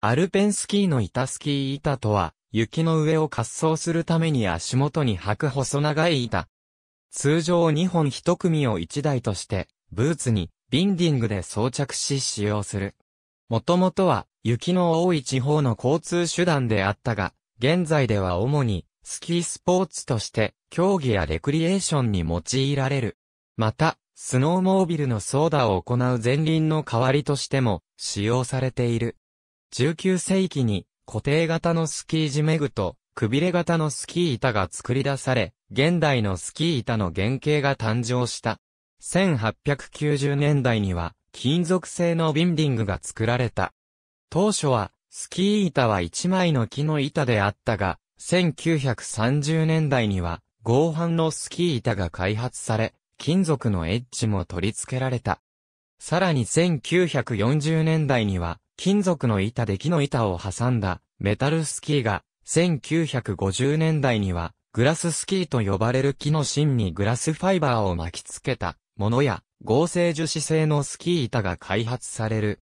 アルペンスキーの板スキー板とは、雪の上を滑走するために足元に履く細長い板。通常2本1組を1台として、ブーツにビンディングで装着し使用する。もともとは雪の多い地方の交通手段であったが、現在では主にスキースポーツとして競技やレクリエーションに用いられる。また、スノーモービルの操舵を行う前輪の代わりとしても使用されている。19世紀に固定型のスキージメグとくびれ型のスキー板が作り出され、現代のスキー板の原型が誕生した。1890年代には金属製のビンディングが作られた。当初はスキー板は1枚の木の板であったが、1930年代には合板のスキー板が開発され、金属のエッジも取り付けられた。さらに1940年代には金属の板で木の板を挟んだメタルスキーが、1950年代には、グラススキーと呼ばれる木の芯にグラスファイバーを巻き付けたものや、合成樹脂製のスキー板が開発される。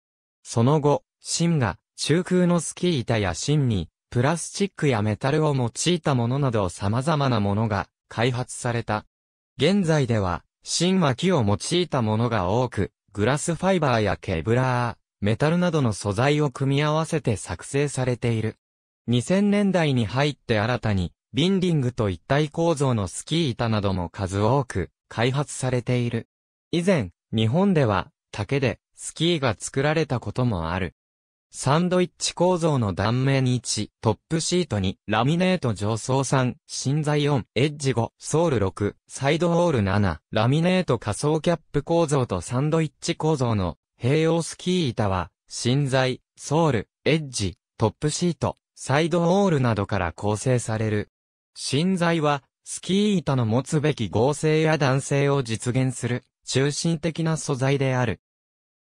その後、芯が中空のスキー板や芯に、プラスチックやメタルを用いたものなど様々なものが開発された。現在では、芯は木を用いたものが多く、グラスファイバーやケブラー、メタルなどの素材を組み合わせて作成されている。2000年代に入って新たに、ビンディングと一体構造のスキー板なども数多く開発されている。以前、日本では竹でスキーが作られたこともある。サンドイッチ構造の断面1、トップシートにラミネート上層3、芯材4、エッジ5、ソール6、サイドオール7、ラミネート仮想キャップ構造とサンドイッチ構造の併用スキー板は、芯材、ソール、エッジ、トップシート、サイドオールなどから構成される。芯材は、スキー板の持つべき合成や弾性を実現する、中心的な素材である。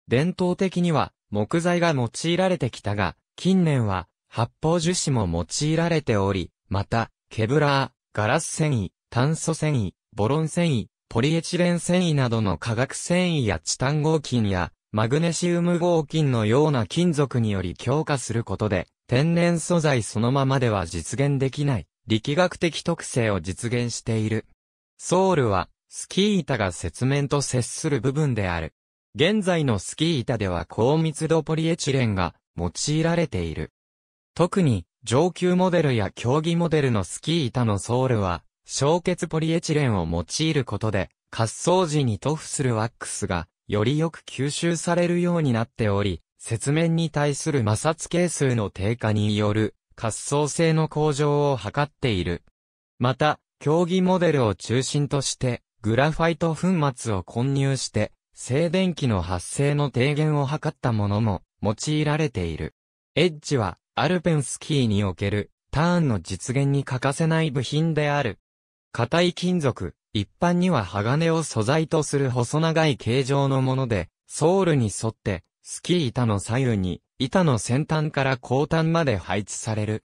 伝統的には、木材が用いられてきたが、近年は、発泡樹脂も用いられており、また、ケブラー、ガラス繊維、炭素繊維、ボロン繊維、ポリエチレン繊維などの化学繊維やチタン合金やマグネシウム合金のような金属により強化することで、天然素材そのままでは実現できない、力学的特性を実現している。ソールは、スキー板が雪面と接する部分である。現在のスキー板では高密度ポリエチレンが用いられている。特に上級モデルや競技モデルのスキー板のソールは焼結ポリエチレンを用いることで滑走時に塗布するワックスがよりよく吸収されるようになっており、雪面に対する摩擦係数の低下による滑走性の向上を図っている。また、競技モデルを中心として、グラファイト粉末を混入して、静電気の発生の低減を図ったものも用いられている。エッジは、アルペンスキーにおけるターンの実現に欠かせない部品である。硬い金属、一般には鋼を素材とする細長い形状のもので、ソールに沿って、スキー板の左右に、板の先端から後端まで配置される。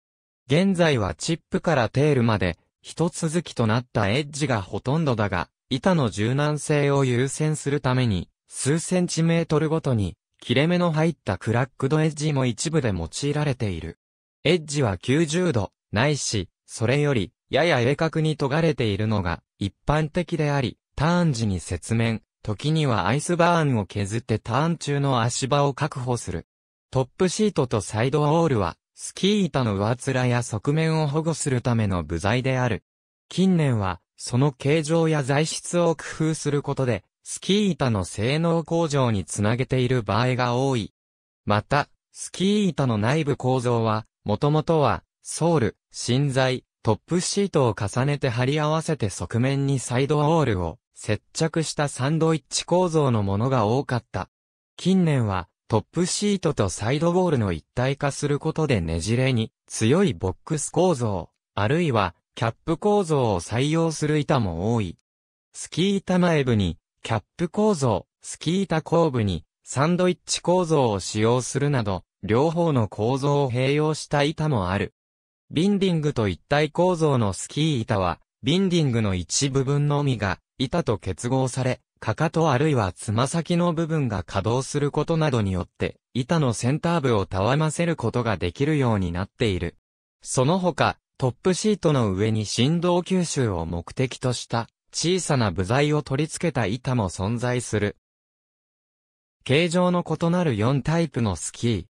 現在はチップからテールまで、一続きとなったエッジがほとんどだが、板の柔軟性を優先するために、数センチメートルごとに、切れ目の入ったクラックドエッジも一部で用いられている。エッジは90度、ないし、それより、やや鋭角に尖れているのが、一般的であり、ターン時に雪面、時にはアイスバーンを削ってターン中の足場を確保する。トップシートとサイドオールは、スキー板の上面や側面を保護するための部材である。近年は、その形状や材質を工夫することで、スキー板の性能向上につなげている場合が多い。また、スキー板の内部構造は、もともとは、ソール、芯材、トップシートを重ねて貼り合わせて側面にサイドオールを接着したサンドイッチ構造のものが多かった。近年はトップシートとサイドウォールの一体化することでねじれに強いボックス構造、あるいはキャップ構造を採用する板も多い。スキー板前部にキャップ構造、スキー板後部にサンドイッチ構造を使用するなど、両方の構造を併用した板もある。ビンディングと一体構造のスキー板は、ビンディングの一部分のみが、板と結合され、かかとあるいはつま先の部分が稼働することなどによって、板のセンター部をたわませることができるようになっている。その他、トップシートの上に振動吸収を目的とした小さな部材を取り付けた板も存在する。形状の異なる4タイプのスキー。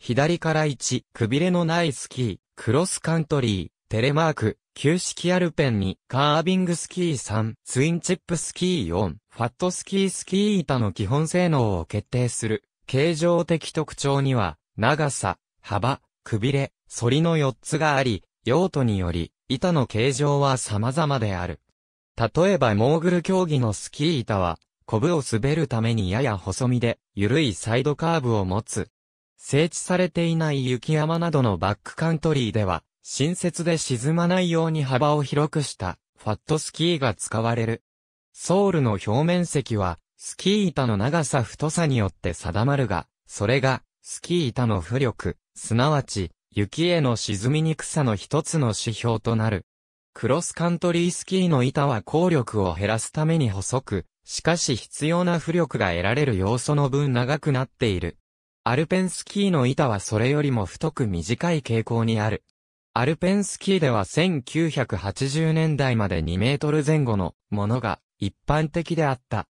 左から1、くびれのないスキー。クロスカントリー、テレマーク、旧式アルペンに、カービングスキー3、ツインチップスキー4、ファットスキースキー板の基本性能を決定する、形状的特徴には、長さ、幅、くびれ、反りの4つがあり、用途により、板の形状は様々である。例えばモーグル競技のスキー板は、コブを滑るためにやや細身で、緩いサイドカーブを持つ、整地されていない雪山などのバックカントリーでは、新雪で沈まないように幅を広くしたファットスキーが使われる。ソールの表面積は、スキー板の長さ太さによって定まるが、それが、スキー板の浮力、すなわち、雪への沈みにくさの一つの指標となる。クロスカントリースキーの板は効力を減らすために細く、しかし必要な浮力が得られる要素の分長くなっている。アルペンスキーの板はそれよりも太く短い傾向にある。アルペンスキーでは1980年代まで2メートル前後のものが一般的であった。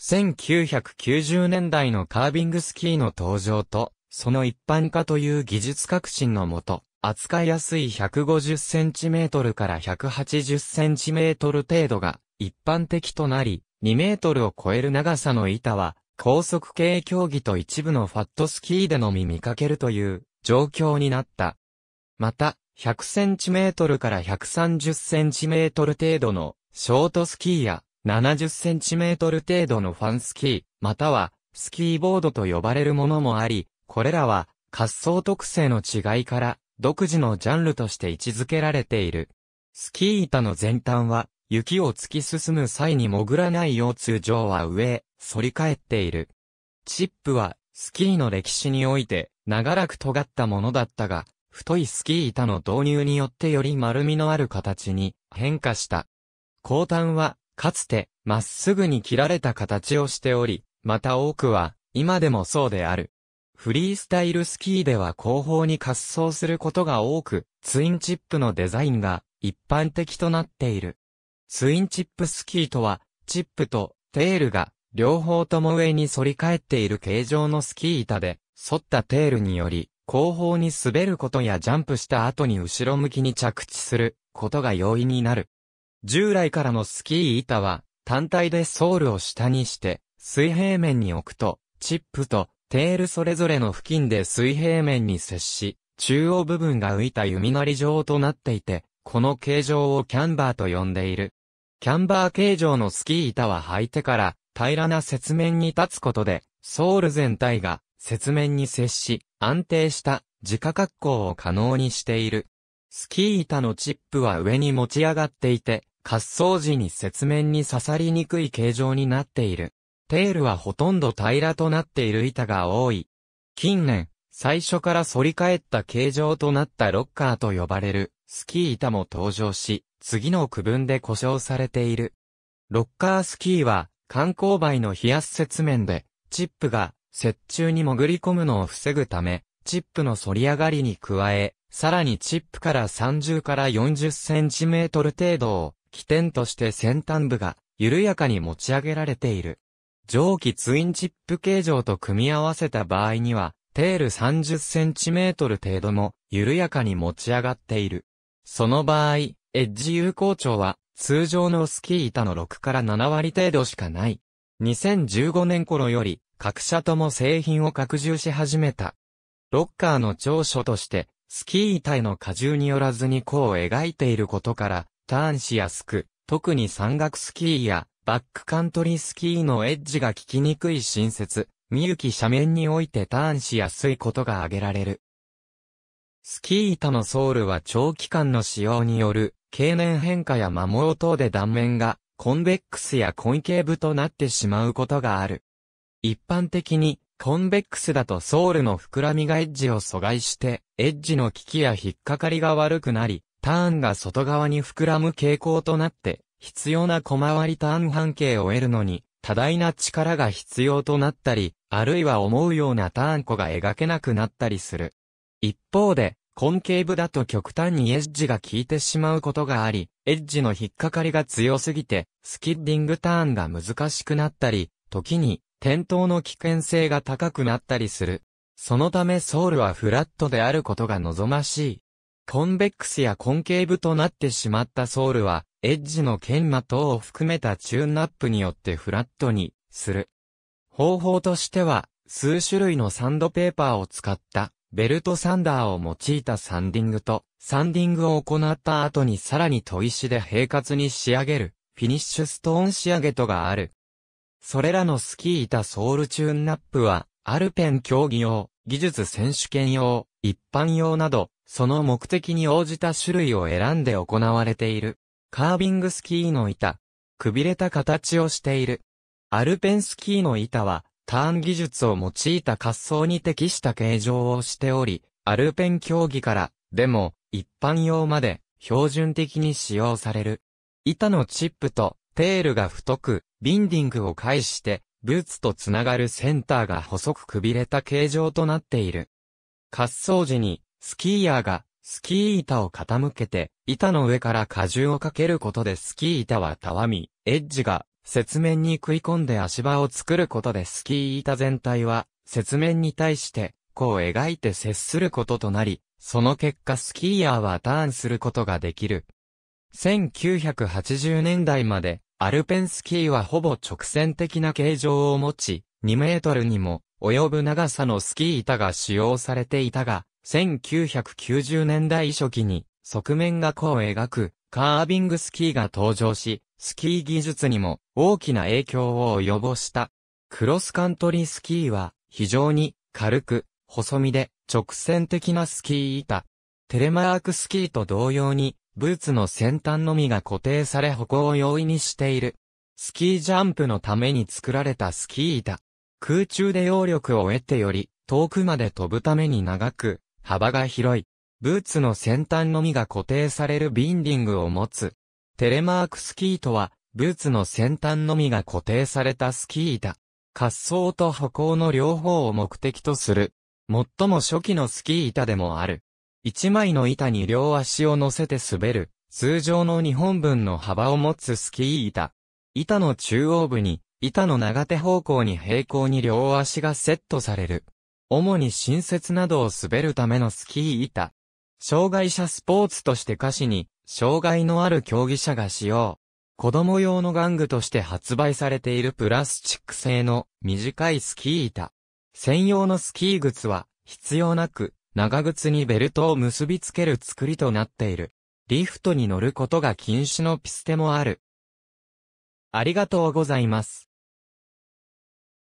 1990年代のカービングスキーの登場と、その一般化という技術革新のもと、扱いやすい1 5 0トルから1 8 0トル程度が一般的となり、2メートルを超える長さの板は高速系競技と一部のファットスキーでのみ見かけるという状況になった。また、100センチメートルから130センチメートル程度のショートスキーや70センチメートル程度のファンスキー、またはスキーボードと呼ばれるものもあり、これらは滑走特性の違いから独自のジャンルとして位置づけられている。スキー板の前端は雪を突き進む際に潜らないよう通常は上、反り返っている。チップは、スキーの歴史において、長らく尖ったものだったが、太いスキー板の導入によってより丸みのある形に変化した。後端は、かつて、まっすぐに切られた形をしており、また多くは、今でもそうである。フリースタイルスキーでは後方に滑走することが多く、ツインチップのデザインが一般的となっている。ツインチップスキーとは、チップとテールが両方とも上に反り返っている形状のスキー板で、反ったテールにより、後方に滑ることやジャンプした後に後ろ向きに着地することが容易になる。従来からのスキー板は、単体でソールを下にして、水平面に置くと、チップとテールそれぞれの付近で水平面に接し、中央部分が浮いた弓なり状となっていて、この形状をキャンバーと呼んでいる。キャンバー形状のスキー板は履いてから平らな雪面に立つことで、ソール全体が雪面に接し、安定した自家格好を可能にしている。スキー板のチップは上に持ち上がっていて、滑走時に雪面に刺さりにくい形状になっている。テールはほとんど平らとなっている板が多い。近年、最初から反り返った形状となったロッカーと呼ばれるスキー板も登場し、次の区分で故障されている。ロッカースキーは、観光梅の冷やす説面で、チップが、雪中に潜り込むのを防ぐため、チップの反り上がりに加え、さらにチップから30から40センチメートル程度を、起点として先端部が、緩やかに持ち上げられている。蒸気ツインチップ形状と組み合わせた場合には、テール30センチメートル程度も、緩やかに持ち上がっている。その場合、エッジ有効長は、通常のスキー板の6から7割程度しかない。2015年頃より、各社とも製品を拡充し始めた。ロッカーの長所として、スキー板への荷重によらずに弧を描いていることから、ターンしやすく、特に山岳スキーや、バックカントリースキーのエッジが効きにくい新設、みゆき斜面においてターンしやすいことが挙げられる。スキー板のソールは長期間の使用による経年変化や摩耗等で断面がコンベックスやコケーブとなってしまうことがある。一般的にコンベックスだとソールの膨らみがエッジを阻害してエッジの効きや引っかかりが悪くなりターンが外側に膨らむ傾向となって必要な小回りターン半径を得るのに多大な力が必要となったり、あるいは思うようなターン弧が描けなくなったりする。一方で、根ー部だと極端にエッジが効いてしまうことがあり、エッジの引っかかりが強すぎて、スキッディングターンが難しくなったり、時に、転倒の危険性が高くなったりする。そのためソールはフラットであることが望ましい。コンベックスや根ー部となってしまったソールは、エッジの研磨等を含めたチューンナップによってフラットに、する。方法としては、数種類のサンドペーパーを使ったベルトサンダーを用いたサンディングと、サンディングを行った後にさらに砥石で平滑に仕上げる、フィニッシュストーン仕上げとがある。それらのスキー板ソールチューンナップは、アルペン競技用、技術選手権用、一般用など、その目的に応じた種類を選んで行われている。カービングスキーの板。くびれた形をしている。アルペンスキーの板は、ターン技術を用いた滑走に適した形状をしており、アルペン競技から、でも、一般用まで、標準的に使用される。板のチップと、テールが太く、ビンディングを介して、ブーツとつながるセンターが細くくびれた形状となっている。滑走時に、スキーヤーが、スキー板を傾けて、板の上から荷重をかけることでスキー板はたわみ、エッジが雪面に食い込んで足場を作ることでスキー板全体は、雪面に対して、弧を描いて接することとなり、その結果スキーヤーはターンすることができる。1980年代まで、アルペンスキーはほぼ直線的な形状を持ち、2メートルにも及ぶ長さのスキー板が使用されていたが、1990年代初期に側面が弧を描くカービングスキーが登場し、スキー技術にも大きな影響を及ぼした。クロスカントリースキーは非常に軽く、細身で直線的なスキー板。テレマークスキーと同様に、ブーツの先端のみが固定され歩行を容易にしている。スキージャンプのために作られたスキー板。空中で揚力を得てより、遠くまで飛ぶために長く、幅が広い。ブーツの先端のみが固定されるビンディングを持つ。テレマークスキーとは、ブーツの先端のみが固定されたスキー板。滑走と歩行の両方を目的とする。最も初期のスキー板でもある。一枚の板に両足を乗せて滑る、通常の2本分の幅を持つスキー板。板の中央部に、板の長手方向に平行に両足がセットされる。主に新設などを滑るためのスキー板。障害者スポーツとして歌詞に、障害のある競技者が使用。子供用の玩具として発売されているプラスチック製の短いスキー板。専用のスキー靴は必要なく長靴にベルトを結びつける作りとなっている。リフトに乗ることが禁止のピステもある。ありがとうございます。